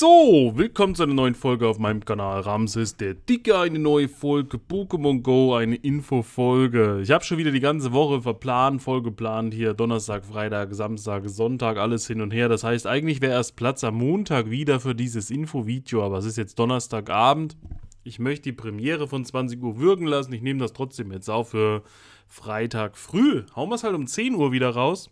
So, willkommen zu einer neuen Folge auf meinem Kanal Ramses der Dicke, eine neue Folge Pokémon Go, eine Infofolge. Ich habe schon wieder die ganze Woche verplant, voll geplant hier Donnerstag, Freitag, Samstag, Sonntag, alles hin und her. Das heißt, eigentlich wäre erst Platz am Montag wieder für dieses Infovideo, aber es ist jetzt Donnerstagabend. Ich möchte die Premiere von 20 Uhr würgen lassen. Ich nehme das trotzdem jetzt auf für Freitag früh. Hauen wir es halt um 10 Uhr wieder raus.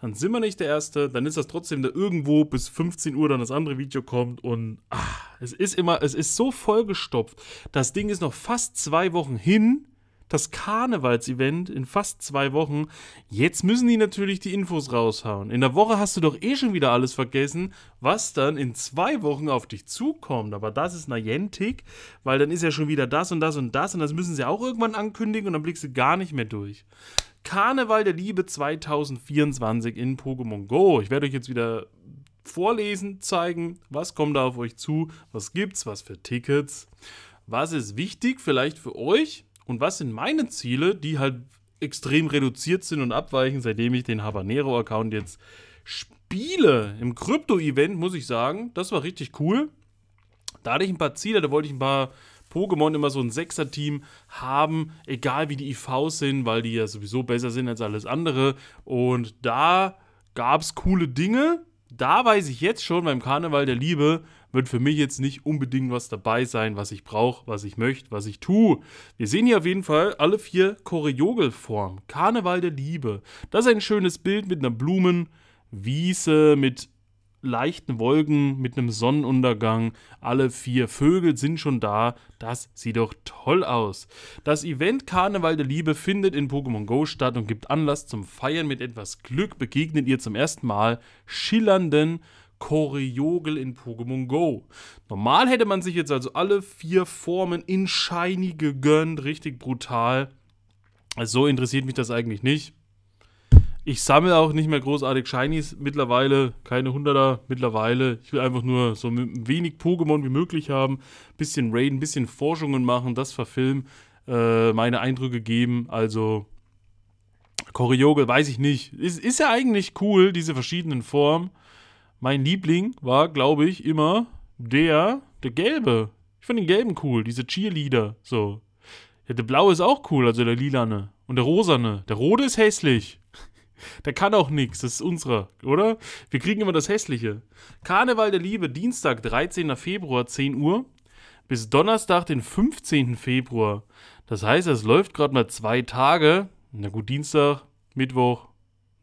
Dann sind wir nicht der Erste, dann ist das trotzdem da irgendwo bis 15 Uhr dann das andere Video kommt und ach, es ist immer, es ist so vollgestopft. Das Ding ist noch fast zwei Wochen hin. Das Karnevals-Event in fast zwei Wochen. Jetzt müssen die natürlich die Infos raushauen. In der Woche hast du doch eh schon wieder alles vergessen, was dann in zwei Wochen auf dich zukommt. Aber das ist Niantic, weil dann ist ja schon wieder das und das und das und das müssen sie auch irgendwann ankündigen und dann blickst du gar nicht mehr durch. Karneval der Liebe 2024 in Pokémon Go. Ich werde euch jetzt wieder vorlesen, zeigen, was kommt da auf euch zu, was gibt's, was für Tickets, was ist wichtig vielleicht für euch und was sind meine Ziele, die halt extrem reduziert sind und abweichen, seitdem ich den Habanero-Account jetzt spiele. Im Krypto-Event muss ich sagen, das war richtig cool. Da hatte ich ein paar Ziele, da wollte ich ein paar Pokémon immer so ein Sechser-Team haben, egal wie die IVs sind, weil die ja sowieso besser sind als alles andere. Und da gab es coole Dinge. Da weiß ich jetzt schon, beim Karneval der Liebe wird für mich jetzt nicht unbedingt was dabei sein, was ich brauche, was ich möchte, was ich tue. Wir sehen hier auf jeden Fall alle vier Choreogelformen. Karneval der Liebe. Das ist ein schönes Bild mit einer Blumenwiese, mit leichten Wolken mit einem Sonnenuntergang. Alle vier Vögel sind schon da. Das sieht doch toll aus. Das Event Karneval der Liebe findet in Pokémon Go statt und gibt Anlass zum Feiern. Mit etwas Glück begegnet ihr zum ersten Mal schillernden Koryogel in Pokémon Go. Normal hätte man sich jetzt also alle vier Formen in Shiny gegönnt. Richtig brutal. So interessiert mich das eigentlich nicht. Ich sammle auch nicht mehr großartig Shinies mittlerweile, keine Hunderter mittlerweile. Ich will einfach nur so wenig Pokémon wie möglich haben, bisschen raiden, bisschen Forschungen machen, das verfilmen, äh, meine Eindrücke geben. Also Koryoge, weiß ich nicht. Ist, ist ja eigentlich cool, diese verschiedenen Formen. Mein Liebling war, glaube ich, immer der, der gelbe. Ich fand den gelben cool, diese Cheerleader, so. Ja, der blaue ist auch cool, also der lilane. Und der rosane. Der rote ist hässlich. Der kann auch nichts, das ist unserer, oder? Wir kriegen immer das Hässliche. Karneval der Liebe, Dienstag, 13. Februar, 10 Uhr, bis Donnerstag, den 15. Februar. Das heißt, es läuft gerade mal zwei Tage. Na gut, Dienstag, Mittwoch,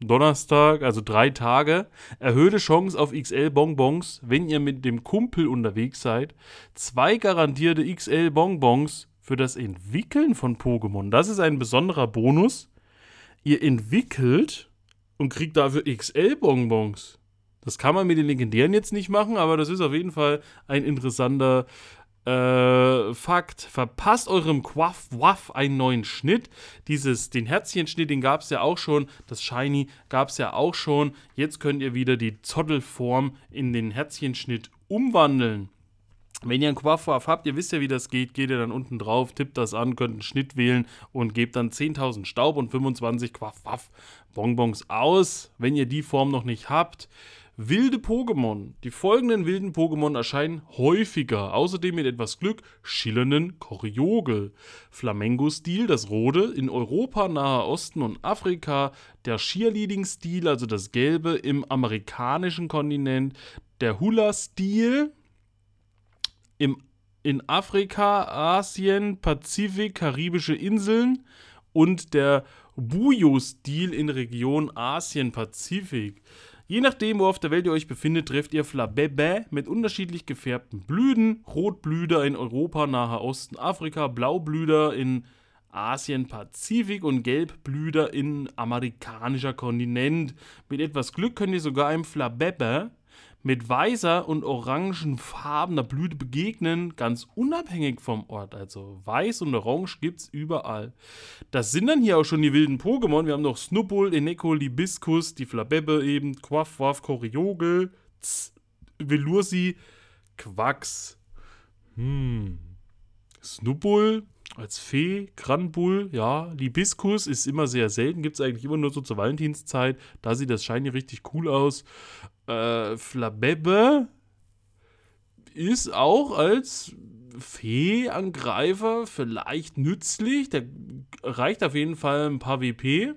Donnerstag, also drei Tage. Erhöhte Chance auf XL Bonbons, wenn ihr mit dem Kumpel unterwegs seid. Zwei garantierte XL Bonbons für das Entwickeln von Pokémon. Das ist ein besonderer Bonus ihr entwickelt und kriegt dafür XL-Bonbons. Das kann man mit den Legendären jetzt nicht machen, aber das ist auf jeden Fall ein interessanter äh, Fakt. Verpasst eurem Quaff Waff einen neuen Schnitt. Dieses, den Herzchenschnitt, den gab es ja auch schon. Das Shiny gab es ja auch schon. Jetzt könnt ihr wieder die Zottelform in den Herzchenschnitt umwandeln. Wenn ihr einen Coiffeur habt, ihr wisst ja, wie das geht, geht ihr dann unten drauf, tippt das an, könnt einen Schnitt wählen und gebt dann 10.000 Staub und 25 Quaff Bonbons aus, wenn ihr die Form noch nicht habt. Wilde Pokémon. Die folgenden wilden Pokémon erscheinen häufiger. Außerdem mit etwas Glück schillernden Koriogel. Flamengo-Stil, das Rode, in Europa, Nahe Osten und Afrika. Der Cheerleading-Stil, also das Gelbe, im amerikanischen Kontinent. Der Hula-Stil, im, in Afrika, Asien, Pazifik, karibische Inseln und der Bujo-Stil in Region Asien-Pazifik. Je nachdem, wo auf der Welt ihr euch befindet, trefft ihr Flabébé mit unterschiedlich gefärbten Blüten. Rotblüder in Europa, Nahe Osten, Afrika, Blaublüder in Asien, Pazifik und Gelbblüder in amerikanischer Kontinent. Mit etwas Glück könnt ihr sogar einem Flabébé mit weißer und orangenfarbener Blüte begegnen, ganz unabhängig vom Ort. Also weiß und orange gibt es überall. Das sind dann hier auch schon die wilden Pokémon. Wir haben noch Snubbull, Eneko, Libiskus, die Flabebe eben, Quaffwaff, Koriogel, Velursi, Quax. Hm. Snubbul als Fee, Granbull, ja, Libiskus ist immer sehr selten, gibt es eigentlich immer nur so zur Valentinszeit. Da sieht das Shiny richtig cool aus äh, Flabebe ist auch als Fee-Angreifer vielleicht nützlich. Der reicht auf jeden Fall ein paar WP.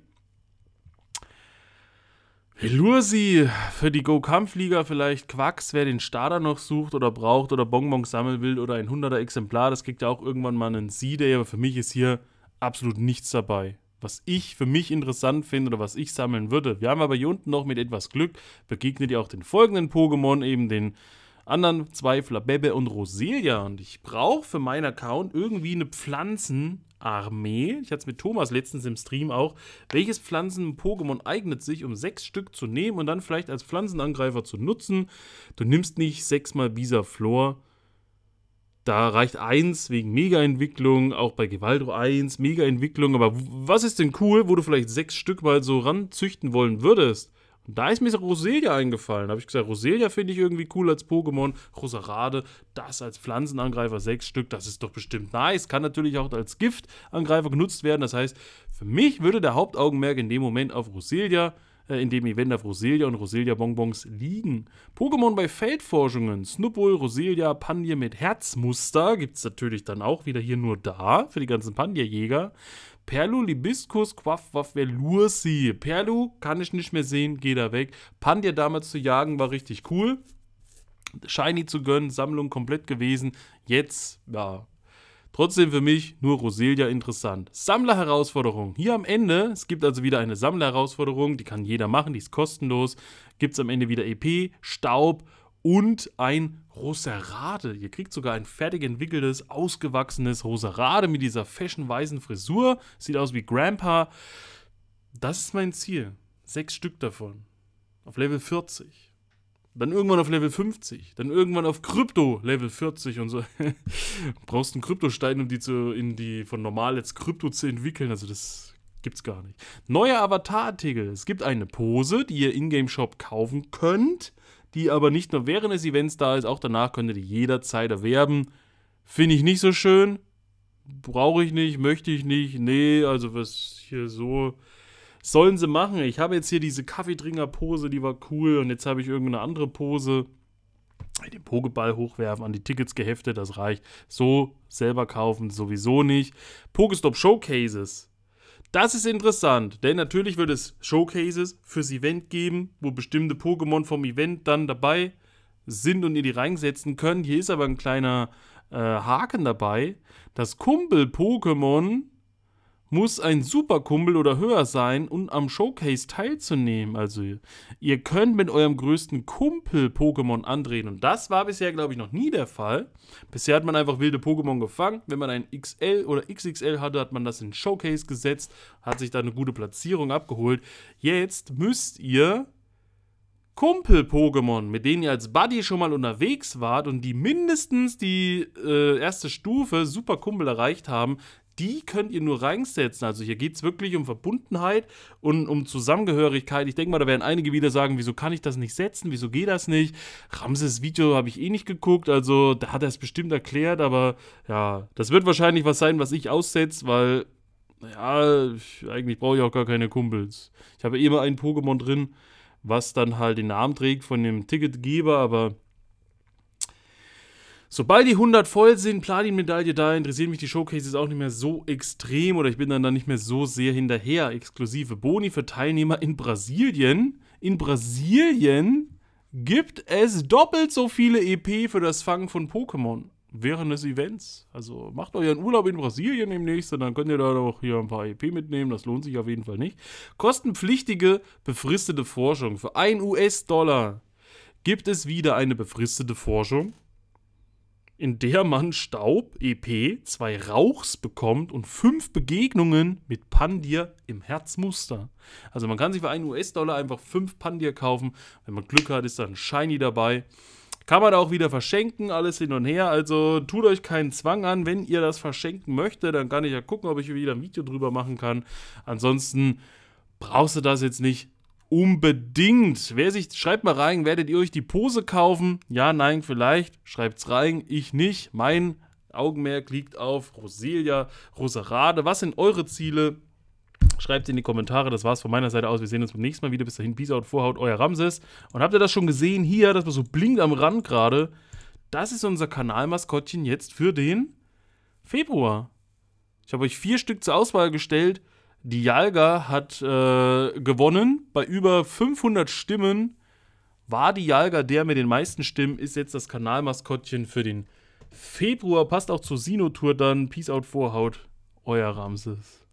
Lursi für die Go-Kampfliga vielleicht Quacks, wer den Starter noch sucht oder braucht oder Bonbons sammeln will oder ein 100er Exemplar, das kriegt ja auch irgendwann mal einen Z-Day, aber für mich ist hier absolut nichts dabei was ich für mich interessant finde oder was ich sammeln würde. Wir haben aber hier unten noch mit etwas Glück begegnet ihr auch den folgenden Pokémon, eben den anderen zwei Flabebe und Roselia. Und ich brauche für meinen Account irgendwie eine Pflanzenarmee. Ich hatte es mit Thomas letztens im Stream auch. Welches Pflanzen-Pokémon eignet sich, um sechs Stück zu nehmen und dann vielleicht als Pflanzenangreifer zu nutzen? Du nimmst nicht sechsmal Bisa Flor da reicht eins wegen Mega-Entwicklung, auch bei Gewaldo 1, Mega-Entwicklung. Aber was ist denn cool, wo du vielleicht sechs Stück mal so ranzüchten wollen würdest? Und da ist mir Roselia eingefallen. Da habe ich gesagt, Roselia finde ich irgendwie cool als Pokémon. Rosarade, das als Pflanzenangreifer, sechs Stück, das ist doch bestimmt nice. Kann natürlich auch als Giftangreifer genutzt werden. Das heißt, für mich würde der Hauptaugenmerk in dem Moment auf Roselia äh, in dem Event auf Roselia und Roselia-Bonbons liegen. Pokémon bei Feldforschungen, Snubbull, Roselia, Panje mit Herzmuster gibt es natürlich dann auch wieder hier nur da für die ganzen Panja-Jäger. Perlu, Libiscus, Quaff, Waff, Velursi. Perlu kann ich nicht mehr sehen, geht da weg. Pandia damals zu jagen war richtig cool. Shiny zu gönnen, Sammlung komplett gewesen. Jetzt, ja, Trotzdem für mich nur Roselia interessant. Sammlerherausforderung. Hier am Ende, es gibt also wieder eine Sammlerherausforderung, die kann jeder machen, die ist kostenlos. Gibt es am Ende wieder EP, Staub und ein Roserade. Ihr kriegt sogar ein fertig entwickeltes, ausgewachsenes Roserade mit dieser fashionweißen Frisur. Sieht aus wie Grandpa. Das ist mein Ziel. Sechs Stück davon. Auf Level 40 dann irgendwann auf Level 50, dann irgendwann auf Krypto Level 40 und so. du brauchst einen Kryptostein, um die zu in die von normal jetzt Krypto zu entwickeln, also das gibt's gar nicht. Neuer Avatar-Artikel. Es gibt eine Pose, die ihr in Game Shop kaufen könnt, die aber nicht nur während des Events da ist, auch danach könnt ihr die jederzeit erwerben. Finde ich nicht so schön. Brauche ich nicht, möchte ich nicht. Nee, also was hier so sollen sie machen. Ich habe jetzt hier diese Kaffeetrinker-Pose, die war cool, und jetzt habe ich irgendeine andere Pose. Den Pokeball hochwerfen, an die Tickets geheftet, das reicht. So selber kaufen sowieso nicht. Pokestop Showcases. Das ist interessant, denn natürlich wird es Showcases fürs Event geben, wo bestimmte Pokémon vom Event dann dabei sind und ihr die reinsetzen können. Hier ist aber ein kleiner äh, Haken dabei. Das Kumpel-Pokémon muss ein Superkumpel oder höher sein, um am Showcase teilzunehmen. Also, ihr könnt mit eurem größten Kumpel Pokémon andrehen. Und das war bisher, glaube ich, noch nie der Fall. Bisher hat man einfach wilde Pokémon gefangen. Wenn man ein XL oder XXL hatte, hat man das in Showcase gesetzt, hat sich da eine gute Platzierung abgeholt. Jetzt müsst ihr Kumpel-Pokémon, mit denen ihr als Buddy schon mal unterwegs wart und die mindestens die äh, erste Stufe Superkumpel erreicht haben, die könnt ihr nur reinsetzen. Also hier geht es wirklich um Verbundenheit und um Zusammengehörigkeit. Ich denke mal, da werden einige wieder sagen, wieso kann ich das nicht setzen? Wieso geht das nicht? Ramses Video habe ich eh nicht geguckt, also da hat er es bestimmt erklärt, aber ja, das wird wahrscheinlich was sein, was ich aussetze, weil ja, ich, eigentlich brauche ich auch gar keine Kumpels. Ich habe eh immer ein Pokémon drin, was dann halt den Namen trägt von dem Ticketgeber, aber Sobald die 100 voll sind, Platin-Medaille da, interessieren mich die Showcases auch nicht mehr so extrem oder ich bin dann, da nicht mehr so sehr hinterher. Exklusive Boni für Teilnehmer in Brasilien. In Brasilien gibt es doppelt so viele EP für das Fangen von Pokémon während des Events. Also macht euren Urlaub in Brasilien demnächst und dann könnt ihr da doch hier ein paar EP mitnehmen. Das lohnt sich auf jeden Fall nicht. Kostenpflichtige befristete Forschung. Für 1 US-Dollar gibt es wieder eine befristete Forschung in der man Staub, EP, zwei Rauchs bekommt und fünf Begegnungen mit Pandir im Herzmuster. Also man kann sich für einen US-Dollar einfach fünf Pandir kaufen. Wenn man Glück hat, ist da ein Shiny dabei. Kann man da auch wieder verschenken, alles hin und her. Also tut euch keinen Zwang an. Wenn ihr das verschenken möchtet, dann kann ich ja gucken, ob ich wieder ein Video drüber machen kann. Ansonsten brauchst du das jetzt nicht. Unbedingt. Wer sich, schreibt mal rein, werdet ihr euch die Pose kaufen? Ja, nein, vielleicht. Schreibt's rein. Ich nicht. Mein Augenmerk liegt auf Roselia, Roserade. Was sind eure Ziele? Schreibt in die Kommentare. Das war's von meiner Seite aus. Wir sehen uns beim nächsten Mal wieder. Bis dahin, Peace out, Vorhaut, euer Ramses. Und habt ihr das schon gesehen hier, dass man so blinkt am Rand gerade? Das ist unser Kanalmaskottchen jetzt für den Februar. Ich habe euch vier Stück zur Auswahl gestellt. Die Jalga hat äh, gewonnen. Bei über 500 Stimmen war die Jalga der mit den meisten Stimmen, ist jetzt das Kanalmaskottchen für den Februar. Passt auch zur Sinotour dann. Peace out, Vorhaut. Euer Ramses.